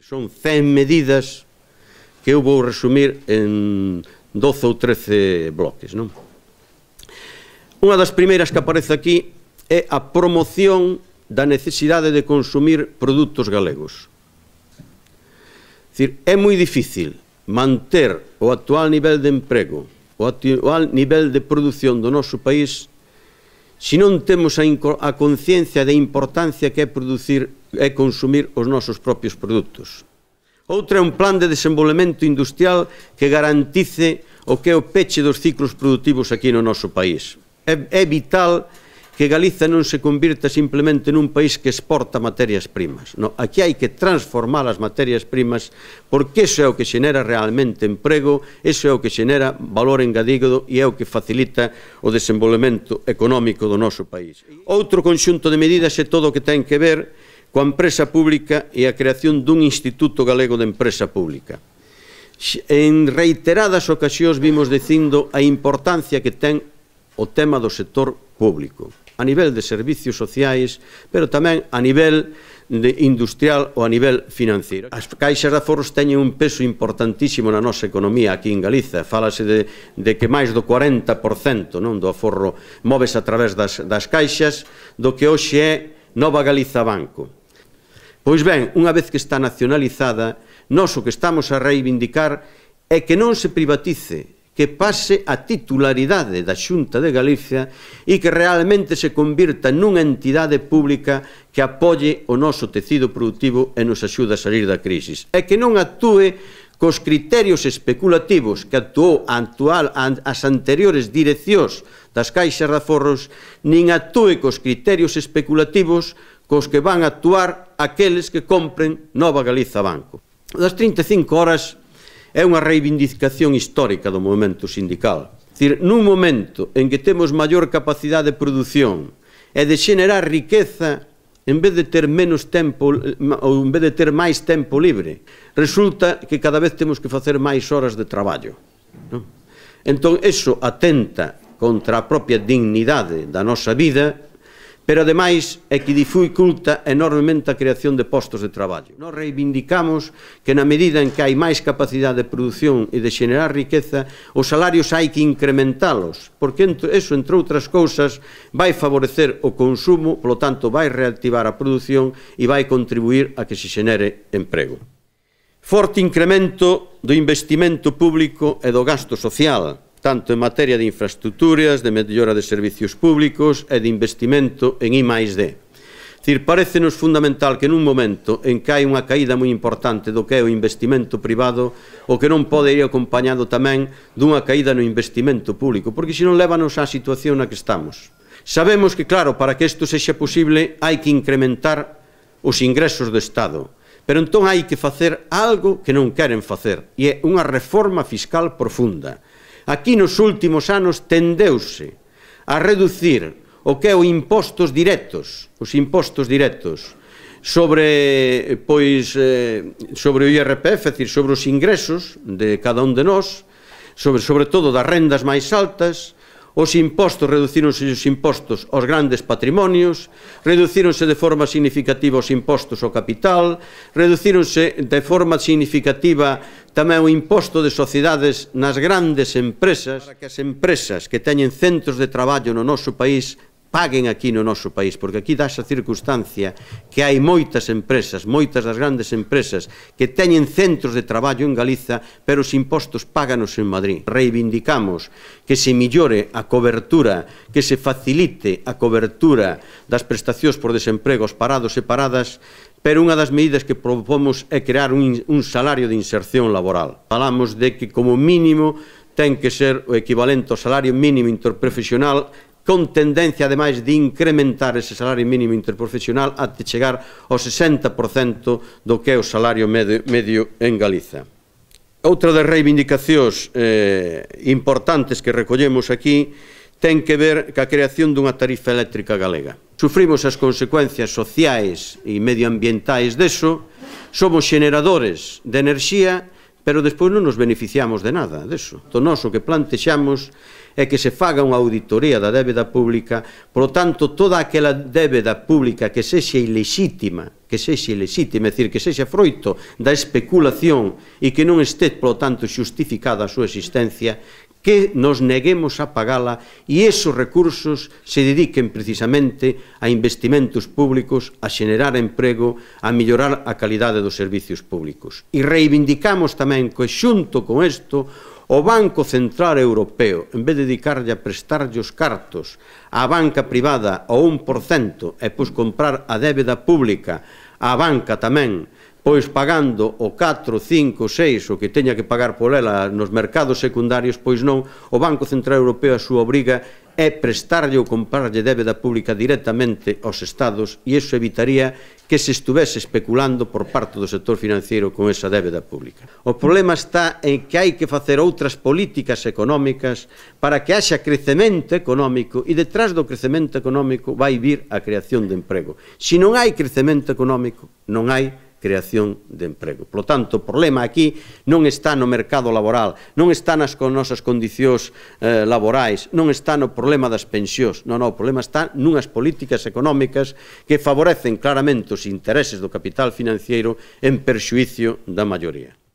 Son 100 medidas que eu vou resumir en 12 ou 13 bloques, non? Unha das primeiras que aparece aquí é a promoción da necesidade de consumir produtos galegos. Dicir, é moi difícil manter o actual nivel de emprego, o actual nivel de produción do noso país, se non temos a, a conciencia da importancia que é producir é consumir os nosos propios produtos. Outra é un plan de desenvolvemento industrial que garantice o que é o peche dos ciclos produtivos aquí no noso país. É, é vital que Galiza non se convirta simplemente nun país que exporta materias primas. No, aquí hai que transformar as materias primas porque iso é o que xenera realmente emprego, iso é o que xenera valor engadido e é o que facilita o desenvolvemento económico do noso país. Outro conxunto de medidas é todo o que ten que ver coa empresa pública e a creación dun Instituto Galego de Empresa Pública. En reiteradas ocasións vimos dicindo a importancia que ten o tema do sector público a nivel de servicios sociais, pero tamén a nivel de industrial ou a nivel financiero. As caixas de aforros teñen un peso importantísimo na nosa economía aquí en Galiza. Fálase de, de que máis do 40% non do aforro moves a través das, das caixas, do que hoxe é Nova Galiza Banco Pois ben, unha vez que está nacionalizada, nós o que estamos a reivindicar é que non se privatice, que pase a titularidade da Xunta de Galicia e que realmente se convirta nunha entidade pública que apoie o noso tecido productivo e nos axuda a salir da crisis. E que non actúe cos criterios especulativos que actuou a actual, as anteriores direccións das caixas de aforros, nin actúe cos criterios especulativos cos que van actuar aqueles que compren Nova Galiza Banco. Das 35 horas é unha reivindicación histórica do movimento sindical. Dicir, nun momento en que temos maior capacidade de produción e de xenerar riqueza en vez de ter menos tempo ou en vez de ter máis tempo libre, resulta que cada vez temos que facer máis horas de traballo. Non? Entón, eso atenta contra a propia dignidade da nosa vida pero ademais é que dificulta enormemente a creación de postos de traballo. Nos reivindicamos que na medida en que hai máis capacidade de produción e de xenerar riqueza, os salarios hai que incrementalos, porque eso, entre outras cousas, vai favorecer o consumo, polo tanto, vai reactivar a produción e vai contribuir a que se xenere emprego. Forte incremento do investimento público e do gasto social, tanto en materia de infraestructuras, de mellora de servicios públicos e de investimento en I máis D. Cir, parecenos fundamental que nun momento en que hai unha caída moi importante do que é o investimento privado, o que non pode ir acompañado tamén dunha caída no investimento público, porque senón levanos á situación na que estamos. Sabemos que, claro, para que isto sexa posible hai que incrementar os ingresos do Estado, pero entón hai que facer algo que non queren facer, e é unha reforma fiscal profunda Aquí nos últimos anos tendeuse a reducir o que é o impostos directos, os impostos directos sobre pois eh, sobre o IRPF, é dicir, sobre os ingresos de cada un de nós, sobre sobre todo das rendas máis altas, os impostos, reducíronse os impostos aos grandes patrimonios, reducíronse de forma significativa os impostos ao capital, reducíronse de forma significativa Tamén o imposto de sociedades nas grandes empresas para que as empresas que teñen centros de traballo no noso país paguen aquí no noso país, porque aquí dáse a circunstancia que hai moitas empresas, moitas das grandes empresas que teñen centros de traballo en Galiza, pero os impostos páganos en Madrid. Reivindicamos que se millore a cobertura, que se facilite a cobertura das prestacións por desemprego aos parados e paradas, pero unha das medidas que propomos é crear un, un salario de inserción laboral. Falamos de que como mínimo ten que ser o equivalente ao salario mínimo interprofesional con tendencia, ademais, de incrementar ese salario mínimo interprofesional até chegar ao 60% do que é o salario medio, medio en Galiza. Outra das reivindicacións eh, importantes que recollemos aquí ten que ver ca creación dunha tarifa eléctrica galega. Sufrimos as consecuencias sociais e medioambientais deso, somos xeneradores de enerxía pero despois non nos beneficiamos de nada deso. Do noso que plantexamos é que se faga unha auditoría da débeda pública, por tanto, toda aquela débeda pública que sexa ilexítima, que sexa ilexítima, é dicir, que sexa froito da especulación e que non este, por tanto, xustificada a súa existencia, que nos neguemos a pagala e esos recursos se dediquen precisamente a investimentos públicos, a xenerar emprego, a mellorar a calidade dos servicios públicos. E reivindicamos tamén que xunto con isto o Banco Central Europeo, en vez de dedicarlle a prestarlle os cartos á banca privada ao 1% e pois comprar a débeda pública á banca tamén, pois pagando o 4, 5, 6 o que teña que pagar por ela nos mercados secundarios, pois non, o Banco Central Europeo a súa obriga é prestarlle ou comprarlle débeda pública directamente aos estados e iso evitaría que se estuvese especulando por parte do sector financiero con esa débeda pública. O problema está en que hai que facer outras políticas económicas para que haxa crecemento económico e detrás do crecemento económico vai vir a creación de emprego. Se non hai crecemento económico, non hai creación de emprego. lo tanto, o problema aquí non está no mercado laboral, non está nas con nosas condicións eh, laborais, non está no problema das pensións, non, non, o problema está nunhas políticas económicas que favorecen claramente os intereses do capital financiero en perxuicio da maioría.